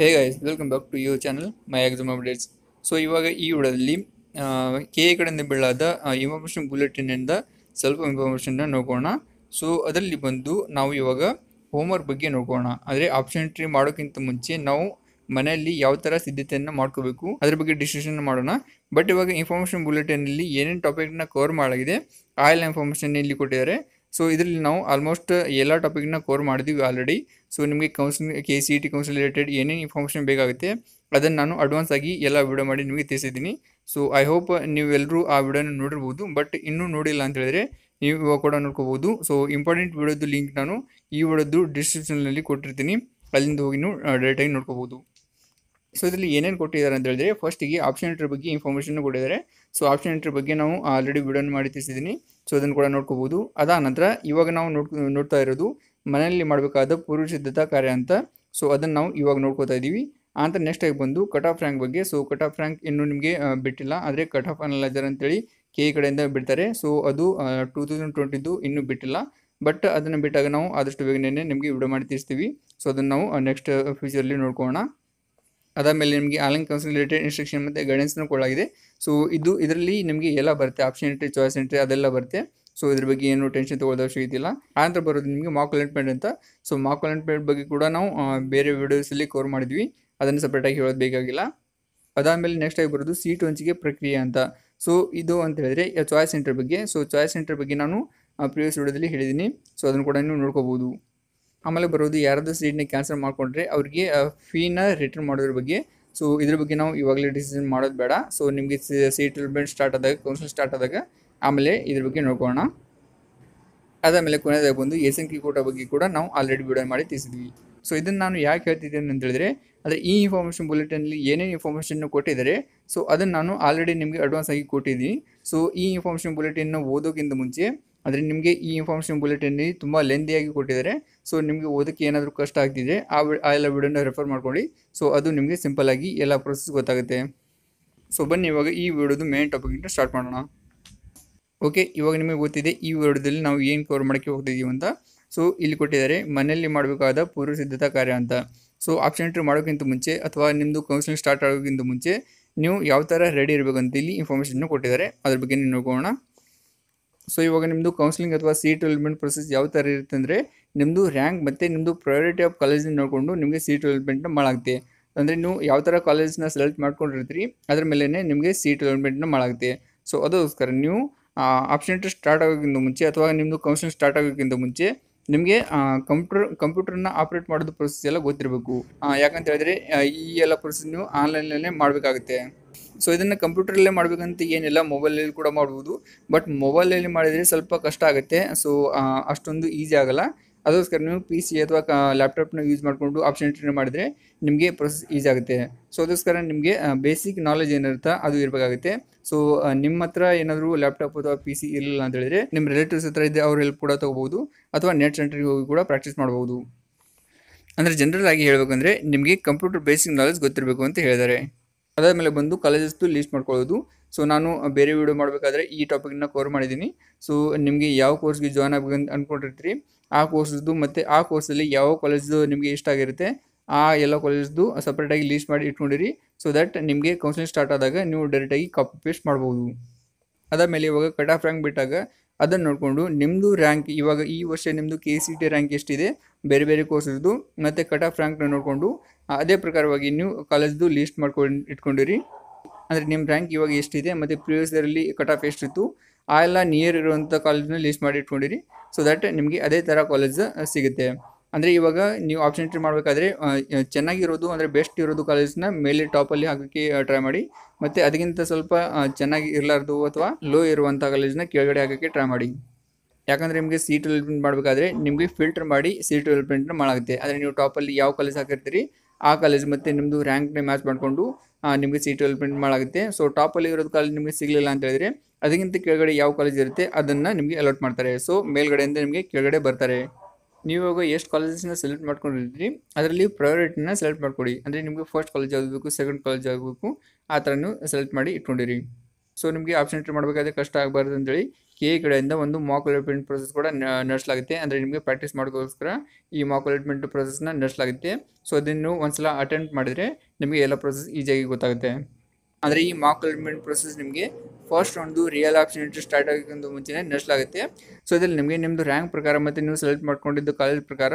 hey guys welcome back to your channel my exam updates so ಇವಾಗ ಈ ವಿಡಿಯೋದಲ್ಲಿ K A ಕಡೆಯಿಂದ ಬೀಳಾದ information ಬುಲೆಟಿನಿಂದ ಸ್ವಲ್ಪ ಇನ್ಫಾರ್ಮೇಷನ್ನ ನೋಡೋಣ ಸೊ ಅದರಲ್ಲಿ ಬಂದು ನಾವು ಇವಾಗ ಹೋಮ್ವರ್ಕ್ ಬಗ್ಗೆ ನೋಡೋಣ ಅಂದರೆ ಆಪ್ಷನ್ ಎಂಟ್ರಿ ಮಾಡೋಕ್ಕಿಂತ ಮುಂಚೆ ನಾವು ಮನೆಯಲ್ಲಿ ಯಾವ ಥರ ಸಿದ್ಧತೆಯನ್ನು ಮಾಡ್ಕೋಬೇಕು ಅದ್ರ ಬಗ್ಗೆ ಡಿಸ್ಕಷನ್ ಮಾಡೋಣ ಬಟ್ ಇವಾಗ ಇನ್ಫಾರ್ಮೇಷನ್ ಬುಲೆಟಿನಲ್ಲಿ ಏನೇನು ಟಾಪಿಕ್ನ ಕವರ್ ಮಾಡಲಾಗಿದೆ ಆಯಿಲ್ ಇನ್ಫಾರ್ಮೇಷನ್ ಇಲ್ಲಿ ಕೊಟ್ಟಿದ್ದಾರೆ ಸೊ ಇದರಲ್ಲಿ ನಾವು ಆಲ್ಮೋಸ್ಟ್ ಎಲ್ಲ ಟಾಪಿಕ್ನ ಕೋರ್ ಮಾಡಿದ್ದೀವಿ ಆಲ್ರೆಡಿ ಸೊ ನಿಮಗೆ counselling K C E T council related ಏನೇನು ಇನ್ಫಾರ್ಮೇಷನ್ ಬೇಕಾಗುತ್ತೆ ಅದನ್ನು ನಾನು ಅಡ್ವಾನ್ಸ್ ಆಗಿ ಎಲ್ಲ ವಿಡಿಯೋ ಮಾಡಿ ನಿಮಗೆ ತಿಳಿಸಿದ್ದೀನಿ ಸೊ ಐ ಹೋಪ್ ನೀವೆಲ್ಲರೂ ಆ ವಿಡಿಯೋನ ನೋಡಿರ್ಬೋದು ಬಟ್ ಇನ್ನೂ ನೋಡಿಲ್ಲ ಅಂತ ಹೇಳಿದ್ರೆ ನೀವು ಕೂಡ ನೋಡ್ಕೋಬೋದು ಸೊ ಇಂಪಾರ್ಟೆಂಟ್ ವಿಡಿಯೋದು ಲಿಂಕ್ ನಾನು ಈ ವಿಡಿಯೋದು ಡಿಸ್ಕ್ರಿಪ್ಷನ್ನಲ್ಲಿ ಕೊಟ್ಟಿರ್ತೀನಿ ಅಲ್ಲಿಂದ ಹೋಗಿ ನೀವು ಡೈರೆಕ್ಟಾಗಿ ನೋಡ್ಕೋಬೋದು ಸೊ ಇದರಲ್ಲಿ ಏನೇನು ಕೊಟ್ಟಿದ್ದಾರೆ ಅಂತ ಹೇಳಿದ್ರೆ ಫಸ್ಟಿಗೆ ಆಪ್ಷನ್ ಎಂಟ್ರಿ ಬಗ್ಗೆ ಇನ್ಫಾರ್ಮೇಷನ್ ಕೊಟ್ಟಿದ್ದಾರೆ ಸೊ ಆಪ್ಷನ್ ಎಂಟ್ರಿ ಬಗ್ಗೆ ನಾವು ಆಲ್ರೆಡಿ ವಿಡಿಯೋ ಮಾಡಿ ತಿಳಿಸಿದ್ದೀನಿ ಸೊ ಅದನ್ನು ಕೂಡ ನೋಡ್ಕೋಬೋದು ಅದಾದ ನಂತರ ಇವಾಗ ನಾವು ನೋಡ್ ನೋಡ್ತಾ ಇರೋದು ಮನೆಯಲ್ಲಿ ಮಾಡಬೇಕಾದ ಪೂರ್ವ ಸಿದ್ಧತಾ ಕಾರ್ಯ ಅಂತ ಸೊ ಅದನ್ನು ನಾವು ಇವಾಗ ನೋಡ್ಕೋತಾ ಇದ್ದೀವಿ ಆನಂತರ ನೆಕ್ಸ್ಟ್ ಆಗಿ ಬಂದು ಕಟ್ ಆಫ್ ರ್ಯಾಂಕ್ ಬಗ್ಗೆ ಸೊ ಕಟ್ ಆಫ್ ರ್ಯಾಂಕ್ ಇನ್ನೂ ನಿಮಗೆ ಬಿಟ್ಟಿಲ್ಲ ಆದರೆ ಕಟ್ ಆಫ್ ಅನಲೈಸರ್ ಅಂತೇಳಿ ಕೆ ಕಡೆಯಿಂದ ಬಿಡ್ತಾರೆ ಸೊ ಅದು ಟೂ ತೌಸಂಡ್ ಟ್ವೆಂಟಿದು ಇನ್ನೂ ಬಿಟ್ಟಿಲ್ಲ ಬಟ್ ಅದನ್ನು ಬಿಟ್ಟಾಗ ನಾವು ಆದಷ್ಟು ಬೇಗನೆ ನಿಮಗೆ ವಿಡಿಯೋ ಮಾಡಿ ತಿಳಿಸ್ತೀವಿ ಸೊ ಅದನ್ನು ನಾವು ನೆಕ್ಸ್ಟ್ ಫ್ಯೂಚರಲ್ಲಿ ನೋಡ್ಕೋಣ ಅದಾದಮೇಲೆ ನಿಮಗೆ ಆನ್ಲೈನ್ ಕೌನ್ಸಿಲ್ ರಿಲೇಟೆಡ್ ಇನ್ಸ್ಟ್ರಕ್ಷನ್ ಮತ್ತು ಗೈಡೆನ್ಸ್ನೂ ಕೊಡಲಾಗಿದೆ ಸೊ ಇದು ಇದರಲ್ಲಿ ನಿಮಗೆ ಎಲ್ಲ ಬರುತ್ತೆ ಆಪ್ಷನ್ ಎಂಟ್ರಿ ಚಾಯ್ಸ್ ಎಂಟ್ರಿ ಅದೆಲ್ಲ ಬರುತ್ತೆ ಸೊ ಇದ್ರ ಬಗ್ಗೆ ಏನು ಟೆನ್ಷನ್ ತೊಗೊಳ್ಳೋ ಅವಶ್ಯಕತೆ ಇಲ್ಲ ಆನಂತರ ಬರೋದು ನಿಮಗೆ ಮಾಕ್ ಅಲೆಂಟ್ಮೆಂಟ್ ಅಂತ ಸೊ ಮಾಕ್ ಅಲೆಂಟ್ಮೆಂಟ್ ಬಗ್ಗೆ ಕೂಡ ನಾವು ಬೇರೆ ವೀಡಿಯೋಸಲ್ಲಿ ಕವರ್ ಮಾಡಿದ್ವಿ ಅದನ್ನು ಸಪ್ರೇಟಾಗಿ ಹೇಳೋದು ಬೇಕಾಗಿಲ್ಲ ಅದಾದಮೇಲೆ ನೆಕ್ಸ್ಟ್ ಆಗಿ ಬರೋದು ಸೀಟ್ ಹಂಚಿಕೆ ಪ್ರಕ್ರಿಯೆ ಅಂತ ಸೊ ಇದು ಅಂತ ಹೇಳಿದ್ರೆ ಚಾಯ್ಸ್ ಸೆಂಟರ್ ಬಗ್ಗೆ ಸೊ ಚಾಯ್ಸ್ ಸೆಂಟರ್ ಬಗ್ಗೆ ನಾನು ಪ್ರಿವಿಯಸ್ ವಿಡಿಯೋದಲ್ಲಿ ಹೇಳಿದ್ದೀನಿ ಸೊ ಅದನ್ನು ಕೂಡ ನೀವು ನೋಡ್ಕೋಬೋದು ಆಮೇಲೆ ಬರೋದು ಯಾರಾದರೂ ಸೀಟ್ನ ಕ್ಯಾನ್ಸಲ್ ಮಾಡಿಕೊಂಡ್ರೆ ಅವರಿಗೆ ಫೀನ ರಿಟರ್ನ್ ಮಾಡೋದ್ರ ಬಗ್ಗೆ ಸೊ ಇದ್ರ ಬಗ್ಗೆ ನಾವು ಇವಾಗಲೇ ಡಿಸಿಷನ್ ಮಾಡೋದು ಬೇಡ ಸೊ ನಿಮಗೆ ಸೀಟ್ ಸ್ಟಾರ್ಟ್ ಆದಾಗ ಕೌನ್ಸಿಲ್ ಸ್ಟಾರ್ಟ್ ಆದಾಗ ಆಮೇಲೆ ಇದ್ರ ಬಗ್ಗೆ ನೋಡ್ಕೋಣ ಅದಾದಮೇಲೆ ಕೊನೆಯದಾಗ ಬಂದು ಕಿ ಕೋಟ ಬಗ್ಗೆ ಕೂಡ ನಾವು ಆಲ್ರೆಡಿ ವಿಡಿಯೋ ಮಾಡಿ ತಿಳಿಸಿದ್ವಿ ಸೊ ಇದನ್ನು ನಾನು ಯಾಕೆ ಹೇಳ್ತಿದ್ದೇನೆ ಅಂತ ಹೇಳಿದ್ರೆ ಅಂದರೆ ಈ ಇನ್ಫಾರ್ಮೇಷನ್ ಬುಲೆಟಿನಲ್ಲಿ ಏನೇನು ಇನ್ಫಾರ್ಮೇಷನ್ ಕೊಟ್ಟಿದ್ದಾರೆ ಸೊ ಅದನ್ನು ನಾನು ಆಲ್ರೆಡಿ ನಿಮಗೆ ಅಡ್ವಾನ್ಸ್ ಆಗಿ ಕೊಟ್ಟಿದ್ದೀನಿ ಸೊ ಈ ಇನ್ಫಾರ್ಮೇಷನ್ ಬುಲೆಟಿನ್ನ ಓದೋಕ್ಕಿಂತ ಮುಂಚೆ ಅಂದರೆ ನಿಮಗೆ ಈ ಇನ್ಫಾರ್ಮೇಷನ್ ಬುಲೆಟಿನಲ್ಲಿ ತುಂಬ ಲೆಂದಿಯಾಗಿ ಕೊಟ್ಟಿದ್ದಾರೆ ಸೊ ನಿಮಗೆ ಓದಕ್ಕೆ ಏನಾದರೂ ಕಷ್ಟ ಆಗ್ತಿದ್ರೆ ಆ ಆ ಎಲ್ಲ ವಿಡಿಯೋನ ರೆಫರ್ ಮಾಡ್ಕೊಳ್ಳಿ ಸೊ ಅದು ನಿಮಗೆ ಸಿಂಪಲ್ ಆಗಿ ಎಲ್ಲ ಪ್ರೊಸೆಸ್ ಗೊತ್ತಾಗುತ್ತೆ ಸೊ ಬನ್ನಿ ಇವಾಗ ಈ ವಿಡಿಯೋದು ಮೇನ್ ಇಂದ ಸ್ಟಾರ್ಟ್ ಮಾಡೋಣ ಓಕೆ ಇವಾಗ ನಿಮಗೆ ಗೊತ್ತಿದೆ ಈ ವಿಡಿಯೋದಲ್ಲಿ ನಾವು ಏನು ಕವರ್ ಮಾಡೋಕ್ಕೆ ಹೋಗ್ತಿದ್ದೀವಿ ಅಂತ ಸೊ ಇಲ್ಲಿ ಕೊಟ್ಟಿದ್ದಾರೆ ಮನೆಯಲ್ಲಿ ಮಾಡಬೇಕಾದ ಪೂರ್ವ ಸಿದ್ಧತಾ ಕಾರ್ಯ ಅಂತ ಸೊ ಆಪ್ಷನ್ ಎಂಟ್ರಿ ಮಾಡೋಕ್ಕಿಂತ ಮುಂಚೆ ಅಥವಾ ನಿಮ್ಮದು ಕೌನ್ಸಿಲಿಂಗ್ ಸ್ಟಾರ್ಟ್ ಆಗೋಕ್ಕಿಂತ ಮುಂಚೆ ನೀವು ಯಾವ ಥರ ರೆಡಿ ಇರಬೇಕಂತ ಇಲ್ಲಿ ಇನ್ಫಾರ್ಮೇಷನ್ನು ಕೊಟ್ಟಿದ್ದಾರೆ ಅದ್ರ ಬಗ್ಗೆ ನೀವು ನೋಡ್ಕೋಣ ಸೊ ಇವಾಗ ನಿಮ್ಮದು ಕೌನ್ಸಿಲಿಂಗ್ ಅಥವಾ ಸೀಟ್ ಡೆವಲಪ್ಮೆಂಟ್ ಪ್ರೊಸೆಸ್ ಯಾವ ಥರ ಇರುತ್ತೆ ಅಂದರೆ ನಿಮ್ಮದು ರ್ಯಾಂಕ್ ಮತ್ತು ನಿಮ್ಮದು ಪ್ರಯಾರಿಟಿ ಆಫ್ ಕಾಲೇಜನ್ನ ನೋಡಿಕೊಂಡು ನಿಮಗೆ ಸೀಟ್ ಡೆವಲಪ್ಮೆಂಟ್ನ ಮಾಡಾಗುತ್ತೆ ಅಂದರೆ ನೀವು ಯಾವ ಥರ ಕಾಲೇಜನ್ನ ಸೆಲೆಕ್ಟ್ ಮಾಡ್ಕೊಂಡಿರ್ತೀರಿ ಅದ್ರ ಮೇಲೇ ನಿಮಗೆ ಸೀಟ್ ಡೆವಲಪ್ಮೆಂಟ್ನ ಮಾಡಾಗುತ್ತೆ ಸೊ ಅದಕ್ಕೋಸ್ಕರ ನೀವು ಆಪ್ಷನ್ ಟು ಸ್ಟಾರ್ಟ್ ಆಗೋಕ್ಕಿಂತ ಮುಂಚೆ ಅಥವಾ ನಿಮ್ಮದು ಕೌನ್ಸಿಲಿಂಗ್ ಸ್ಟಾರ್ಟ್ ಆಗೋಕ್ಕಿಂತ ಮುಂಚೆ ನಿಮಗೆ ಕಂಪ್ಯೂಟರ್ ಕಂಪ್ಯೂಟರ್ನ ಆಪ್ರೇಟ್ ಮಾಡೋದು ಪ್ರೊಸೆಸ್ ಎಲ್ಲ ಗೊತ್ತಿರಬೇಕು ಯಾಕಂತ ಹೇಳಿದ್ರೆ ಈ ಎಲ್ಲ ಪ್ರೊಸೆಸ್ ನೀವು ಆನ್ಲೈನಲ್ಲೇ ಮಾಡಬೇಕಾಗುತ್ತೆ ಸೊ ಇದನ್ನು ಕಂಪ್ಯೂಟರಲ್ಲೇ ಮಾಡಬೇಕಂತ ಏನಿಲ್ಲ ಮೊಬೈಲಲ್ಲಿ ಕೂಡ ಮಾಡ್ಬೋದು ಬಟ್ ಮೊಬೈಲಲ್ಲಿ ಮಾಡಿದರೆ ಸ್ವಲ್ಪ ಕಷ್ಟ ಆಗುತ್ತೆ ಸೊ ಅಷ್ಟೊಂದು ಈಸಿ ಆಗಲ್ಲ ಅದಕ್ಕೋಸ್ಕರ ನೀವು ಪಿ ಸಿ ಅಥವಾ ಲ್ಯಾಪ್ಟಾಪ್ನ ಯೂಸ್ ಮಾಡಿಕೊಂಡು ಆಪ್ಷನ್ ಎಂಟ್ರಿನ ಮಾಡಿದರೆ ನಿಮಗೆ ಪ್ರೊಸೆಸ್ ಈಸಿ ಆಗುತ್ತೆ ಸೊ ಅದೋಸ್ಕರ ನಿಮಗೆ ಬೇಸಿಕ್ ನಾಲೆಜ್ ಏನಿರುತ್ತೆ ಅದು ಇರಬೇಕಾಗುತ್ತೆ ಸೊ ನಿಮ್ಮ ಹತ್ರ ಏನಾದರೂ ಲ್ಯಾಪ್ಟಾಪ್ ಅಥವಾ ಪಿ ಸಿ ಇರಲಿಲ್ಲ ಅಂತ ಹೇಳಿದ್ರೆ ನಿಮ್ಮ ರಿಲೇಟಿವ್ಸ್ ಹತ್ರ ಇದೆ ಅವ್ರು ಹೆಲ್ಪ್ ಕೂಡ ತೊಗೋಬೋದು ಅಥವಾ ನೆಟ್ ಸೆಂಟ್ರಿಗೆ ಹೋಗಿ ಕೂಡ ಪ್ರಾಕ್ಟೀಸ್ ಮಾಡ್ಬೋದು ಅಂದರೆ ಜನರಲ್ ಆಗಿ ಹೇಳಬೇಕಂದ್ರೆ ನಿಮಗೆ ಕಂಪ್ಯೂಟರ್ ಬೇಸಿಕ್ ನಾಲೆಜ್ ಗೊತ್ತಿರಬೇಕು ಅಂತ ಹೇಳಿದ್ದಾರೆ ಅದಾದ ಮೇಲೆ ಬಂದು ಕಾಲೇಜಸ್ದು ಲೀಸ್ಟ್ ಮಾಡ್ಕೊಳ್ಳೋದು ಸೊ ನಾನು ಬೇರೆ ವಿಡಿಯೋ ಮಾಡಬೇಕಾದ್ರೆ ಈ ಟಾಪಿಕ್ನ ಕವರ್ ಮಾಡಿದ್ದೀನಿ ಸೊ ನಿಮಗೆ ಯಾವ ಕೋರ್ಸ್ಗೆ ಜಾಯ್ನ್ ಆಗಬೇಕಂತ ಅಂದ್ಕೊಂಡಿರ್ತೀರಿ ಆ ಕೋರ್ಸಸ್ದು ಮತ್ತು ಆ ಕೋರ್ಸಲ್ಲಿ ಯಾವ ಕಾಲೇಜ್ದು ನಿಮಗೆ ಇಷ್ಟ ಆಗಿರುತ್ತೆ ಆ ಎಲ್ಲ ಕಾಲೇಜ್ದು ಸಪ್ರೇಟಾಗಿ ಲೀಸ್ಟ್ ಮಾಡಿ ಇಟ್ಕೊಂಡಿರಿ ಸೊ ದಟ್ ನಿಮಗೆ ಕೌನ್ಸಿಲಿಂಗ್ ಸ್ಟಾರ್ಟ್ ಆದಾಗ ನೀವು ಡೈರೆಕ್ಟಾಗಿ ಕಾಪಿ ಪೇಸ್ಟ್ ಮಾಡ್ಬೋದು ಅದಾದಮೇಲೆ ಇವಾಗ ಕಟ್ ಆಫ್ ರ್ಯಾಂಕ್ ಬಿಟ್ಟಾಗ ಅದನ್ನು ನೋಡಿಕೊಂಡು ನಿಮ್ಮದು ರ್ಯಾಂಕ್ ಇವಾಗ ಈ ವರ್ಷ ನಿಮ್ಮದು ಕೆ ಸಿ ಟಿ ರ್ಯಾಂಕ್ ಎಷ್ಟಿದೆ ಬೇರೆ ಬೇರೆ ಕೋರ್ಸದ್ದು ಮತ್ತು ಕಟ್ ಆಫ್ ರ್ಯಾಂಕ್ನ ನೋಡಿಕೊಂಡು ಅದೇ ಪ್ರಕಾರವಾಗಿ ನೀವು ಕಾಲೇಜ್ದು ಲೀಸ್ಟ್ ಮಾಡ್ಕೊಂಡು ಇಟ್ಕೊಂಡಿರಿ ಅಂದರೆ ನಿಮ್ಮ ರ್ಯಾಂಕ್ ಇವಾಗ ಎಷ್ಟಿದೆ ಮತ್ತು ಪ್ರಿವಿಯಸ್ ಇಯರಲ್ಲಿ ಕಟ್ ಆಫ್ ಎಷ್ಟಿತ್ತು ಆ ಎಲ್ಲ ನಿಯರ್ ಇರುವಂಥ ಕಾಲೇಜ್ನ ಲೀಸ್ಟ್ ಮಾಡಿ ಇಟ್ಕೊಂಡಿರಿ ಸೊ ದಟ್ ನಿಮಗೆ ಅದೇ ಥರ ಕಾಲೇಜ್ ಸಿಗುತ್ತೆ ಅಂದರೆ ಇವಾಗ ನೀವು ಆಪ್ಷನ್ ಎಂಟ್ರಿ ಮಾಡಬೇಕಾದ್ರೆ ಚೆನ್ನಾಗಿರೋದು ಅಂದರೆ ಬೆಸ್ಟ್ ಇರೋದು ಕಾಲೇಜ್ನ ಮೇಲೆ ಟಾಪಲ್ಲಿ ಹಾಕೋಕ್ಕೆ ಟ್ರೈ ಮಾಡಿ ಮತ್ತು ಅದಕ್ಕಿಂತ ಸ್ವಲ್ಪ ಚೆನ್ನಾಗಿ ಇರಲಾರ್ದು ಅಥವಾ ಲೋ ಇರುವಂಥ ಕಾಲೇಜ್ನ ಕೆಳಗಡೆ ಹಾಕೋಕ್ಕೆ ಟ್ರೈ ಮಾಡಿ ಯಾಕಂದರೆ ನಿಮಗೆ ಸೀಟ್ ಡೆವಲಪ್ಮೆಂಟ್ ಮಾಡಬೇಕಾದ್ರೆ ನಿಮಗೆ ಫಿಲ್ಟರ್ ಮಾಡಿ ಸೀಟ್ ಡೆವಲಪ್ಮೆಂಟ್ನ ಮಾಡಾಗುತ್ತೆ ಅಂದರೆ ನೀವು ಟಾಪಲ್ಲಿ ಯಾವ ಕಾಲೇಜ್ ಹಾಕಿರ್ತೀರಿ ಆ ಕಾಲೇಜ್ ಮತ್ತು ನಿಮ್ಮದು ರ್ಯಾಂಕ್ನ ಮ್ಯಾಚ್ ಮಾಡಿಕೊಂಡು ನಿಮಗೆ ಸೀಟ್ ಡೆವಲಪ್ಮೆಂಟ್ ಮಾಡಾಗುತ್ತೆ ಸೊ ಟಾಪಲ್ಲಿ ಇರೋದು ಕಾಲೇಜ್ ನಿಮಗೆ ಸಿಗಲಿಲ್ಲ ಅಂತ ಹೇಳಿದರೆ ಅದಕ್ಕಿಂತ ಕೆಳಗಡೆ ಯಾವ ಕಾಲೇಜ್ ಇರುತ್ತೆ ಅದನ್ನು ನಿಮಗೆ ಅಲಾಟ್ ಮಾಡ್ತಾರೆ ಸೊ ಮೇಲ್ಗಡೆಯಿಂದ ನಿಮಗೆ ಕೆಳಗಡೆ ಬರ್ತಾರೆ ನೀವು ಇವಾಗ ಎಷ್ಟು ಕಾಲೇಜಸ್ನ ಸೆಲೆಕ್ಟ್ ಮಾಡ್ಕೊಂಡಿರ್ತೀರಿ ಅದರಲ್ಲಿ ಪ್ರಯೋರಿಟಿನ ಸೆಲೆಕ್ಟ್ ಮಾಡ್ಕೊಡಿ ಅಂದರೆ ನಿಮಗೆ ಫಸ್ಟ್ ಕಾಲೇಜ್ ಆಗಬೇಕು ಸೆಕೆಂಡ್ ಕಾಲೇಜ್ ಆಗಬೇಕು ಆ ಥರನೂ ಸೆಲೆಕ್ಟ್ ಮಾಡಿ ಇಟ್ಕೊಂಡಿರಿ ಸೊ ನಿಮಗೆ ಆಪ್ಷನ್ ಎಂಟ್ರಿ ಮಾಡಬೇಕಾದ್ರೆ ಕಷ್ಟ ಆಗಬಾರ್ದು ಅಂತೇಳಿ ಕೆ ಕಡೆಯಿಂದ ಒಂದು ಮಾಕ್ ಅಲಾಟ್ಮೆಂಟ್ ಪ್ರೊಸೆಸ್ ಕೂಡ ನಡೆಸಲಾಗುತ್ತೆ ಅಂದರೆ ನಿಮಗೆ ಪ್ರಾಕ್ಟೀಸ್ ಮಾಡೋಕ್ಕೋಸ್ಕರ ಈ ಮಾಕ್ ಅಲಾಟ್ಮೆಂಟ್ ಪ್ರೊಸೆಸ್ನ ನಡೆಸಲಾಗುತ್ತೆ ಸೊ ಅದನ್ನು ಒಂದ್ಸಲ ಅಟೆಂಡ್ ಮಾಡಿದರೆ ನಿಮಗೆ ಎಲ್ಲ ಪ್ರೊಸೆಸ್ ಈಸಿಯಾಗಿ ಗೊತ್ತಾಗುತ್ತೆ ಅಂದರೆ ಈ ಮಾಕ್ ಅಲಾಟ್ಮೆಂಟ್ ಪ್ರೊಸೆಸ್ ನಿಮಗೆ ಫಸ್ಟ್ ಒಂದು ರಿಯಲ್ ಆಪ್ಷನ್ ಇಂಟ್ರಿ ಸ್ಟಾರ್ಟ್ ಆಗೋಕ್ಕಿಂತ ಮುಂಚೆನೇ ನಡೆಸಲಾಗುತ್ತೆ ಸೊ ಇದರಲ್ಲಿ ನಿಮಗೆ ನಿಮ್ಮದು ರ್ಯಾಂಕ್ ಪ್ರಕಾರ ಮತ್ತು ನೀವು ಸೆಲೆಕ್ಟ್ ಮಾಡ್ಕೊಂಡಿದ್ದು ಕಾಲೇಜ್ ಪ್ರಕಾರ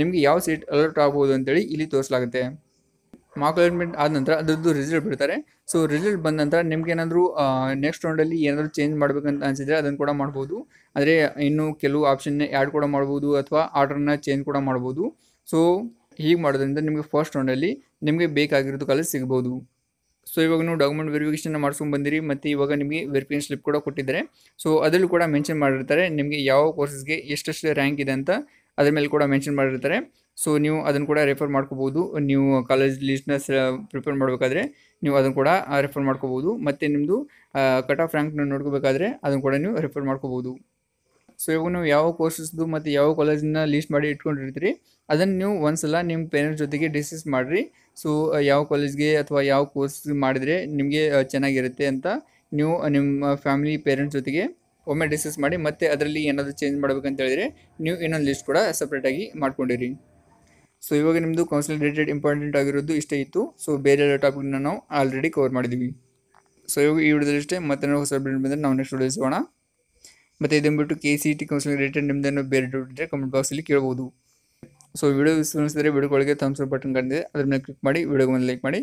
ನಿಮಗೆ ಯಾವ ಸೀಟ್ ಅಲರ್ಟ್ ಆಗ್ಬೋದು ಅಂತೇಳಿ ಇಲ್ಲಿ ತೋರಿಸಲಾಗುತ್ತೆ ಮಾರ್ಕ್ ಅಲಾಟ್ಮೆಂಟ್ ಆದ ನಂತರ ಅದರದ್ದು ರಿಸಲ್ಟ್ ಬಿಡ್ತಾರೆ ಸೊ ರಿಸಲ್ಟ್ ಬಂದ ನಂತರ ನಿಮ್ಗೆ ಏನಾದರೂ ನೆಕ್ಸ್ಟ್ ರೌಂಡಲ್ಲಿ ಏನಾದರೂ ಚೇಂಜ್ ಮಾಡಬೇಕಂತ ಅನಿಸಿದರೆ ಅದನ್ನು ಕೂಡ ಮಾಡ್ಬೋದು ಆದರೆ ಇನ್ನೂ ಕೆಲವು ಆಪ್ಷನ್ ಆ್ಯಡ್ ಕೂಡ ಮಾಡ್ಬೋದು ಅಥವಾ ಆರ್ಡರ್ನ ಚೇಂಜ್ ಕೂಡ ಮಾಡ್ಬೋದು ಸೊ ಹೀಗೆ ಮಾಡೋದ್ರಿಂದ ನಿಮಗೆ ಫಸ್ಟ್ ರೌಂಡಲ್ಲಿ ನಿಮಗೆ ಬೇಕಾಗಿರೋದು ಕಾಲೇಜ್ ಸಿಗ್ಬೋದು ಸೊ ಇವಾಗ ನೀವು ಡಾಕ್ಯುಮೆಂಟ್ ವೆರಿಫಿಕೇಷನ್ ಮಾಡ್ಸ್ಕೊಂಡು ಬಂದಿರಿ ಮತ್ತು ಇವಾಗ ನಿಮಗೆ ವೆರಿಫಿಕೇಷನ್ ಸ್ಲಿಪ್ ಕೂಡ ಕೊಟ್ಟಿದ್ದಾರೆ ಸೊ ಅದರಲ್ಲೂ ಕೂಡ ಮೆನ್ಷನ್ ಮಾಡಿರ್ತಾರೆ ನಿಮಗೆ ಯಾವ ಕೋರ್ಸಸ್ಗೆ ಎಷ್ಟೆಷ್ಟು ರ್ಯಾಂಕ್ ಇದೆ ಅಂತ ಅದ್ರ ಮೇಲೆ ಕೂಡ ಮೆನ್ಷನ್ ಮಾಡಿರ್ತಾರೆ ಸೊ ನೀವು ಅದನ್ನು ಕೂಡ ರೆಫರ್ ಮಾಡ್ಕೋಬೋದು ನೀವು ಕಾಲೇಜ್ ಲೀಸ್ಟ್ನ ಪ್ರಿಪೇರ್ ಮಾಡಬೇಕಾದ್ರೆ ನೀವು ಅದನ್ನು ಕೂಡ ರೆಫರ್ ಮಾಡ್ಕೋಬೋದು ಮತ್ತು ನಿಮ್ಮದು ಕಟ್ ಆಫ್ ರ್ಯಾಂಕ್ನ ನೋಡ್ಕೋಬೇಕಾದ್ರೆ ಅದನ್ನು ಕೂಡ ನೀವು ರೆಫರ್ ಮಾಡ್ಕೋಬೋದು ಸೊ ಇವಾಗ ನೀವು ಯಾವ ಕೋರ್ಸಸ್ದು ಮತ್ತು ಯಾವ ಕಾಲೇಜಿನ ಲೀಸ್ಟ್ ಮಾಡಿ ಇಟ್ಕೊಂಡಿರ್ತೀರಿ ಅದನ್ನು ನೀವು ಒಂದ್ಸಲ ನಿಮ್ಮ ಪೇರೆಂಟ್ಸ್ ಜೊತೆಗೆ ಡಿಸ್ಕಸ್ ಮಾಡಿರಿ ಸೊ ಯಾವ ಕಾಲೇಜ್ಗೆ ಅಥವಾ ಯಾವ ಕೋರ್ಸ್ ಮಾಡಿದರೆ ನಿಮಗೆ ಚೆನ್ನಾಗಿರುತ್ತೆ ಅಂತ ನೀವು ನಿಮ್ಮ ಫ್ಯಾಮಿಲಿ ಪೇರೆಂಟ್ಸ್ ಜೊತೆಗೆ ಒಮ್ಮೆ ಡಿಸ್ಕಸ್ ಮಾಡಿ ಮತ್ತೆ ಅದರಲ್ಲಿ ಏನಾದರೂ ಚೇಂಜ್ ಮಾಡಬೇಕಂತ ಹೇಳಿದರೆ ನೀವು ಇನ್ನೊಂದು ಲಿಸ್ಟ್ ಕೂಡ ಸಪ್ರೇಟಾಗಿ ಮಾಡ್ಕೊಂಡಿರಿ ಸೊ ಇವಾಗ ನಿಮ್ಮದು ಕೌನ್ಸಿಲ್ ರಿಲೇಟೆಡ್ ಇಂಪಾರ್ಟೆಂಟ್ ಆಗಿರೋದು ಇಷ್ಟೇ ಇತ್ತು ಸೊ ಬೇರೆ ಟಾಪಿಕ್ನ ನಾವು ಆಲ್ರೆಡಿ ಕವರ್ ಮಾಡಿದ್ವಿ ಸೊ ಇವಾಗ ಈ ವಿಡಿಯೋದಲ್ಲಿ ಇಷ್ಟೇ ಮತ್ತೆ ಹೊಸ ಬಂದರೆ ನಾವು ನೆಕ್ಸ್ಟ್ ವಿಡಿಯೋ ಸಿಗೋಣ ಮತ್ತು ಬಿಟ್ಟು K C T counselling related ನಿಮ್ಮದೇನೋ ಬೇರೆ ಡೌಟ್ ಇದ್ದರೆ ಕಮೆಂಟ್ ಅಲ್ಲಿ ಕೇಳಬಹುದು ಸೊ ವಿಡಿಯೋ ವಿಸ್ತರಿಸಿದರೆ ವಿಡಿಯೋಗಳಿಗೆ ಥಮ್ಸ್ ಅಪ್ ಬಟನ್ ಕಂಡಿದೆ ಅದ್ರ ಮೇಲೆ ಕ್ಲಿಕ್ ಮಾಡಿ ವಿಡಿಯೋವನ್ನು ಲೈಕ್ ಮಾಡಿ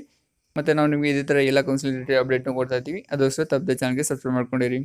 ಮತ್ತೆ ನಾವು ನಿಮಗೆ ಇದೇ ತರ ಎಲ್ಲ ಕೌನ್ಸಿಲಿಂಗ್ ರಿಲೇಟೆಡ್ ನೋಡ್ತಾ ಕೊಡ್ತಾ ಇದ್ದೀವಿ ಅದೋಸ್ಕರ ತಪ್ಪದೆ ಚಾನಲ್ಗೆ ಸಬ್ಸ್ಕ್ರೈಬ್ ಮಾಡ್ಕೊಂಡಿರಿ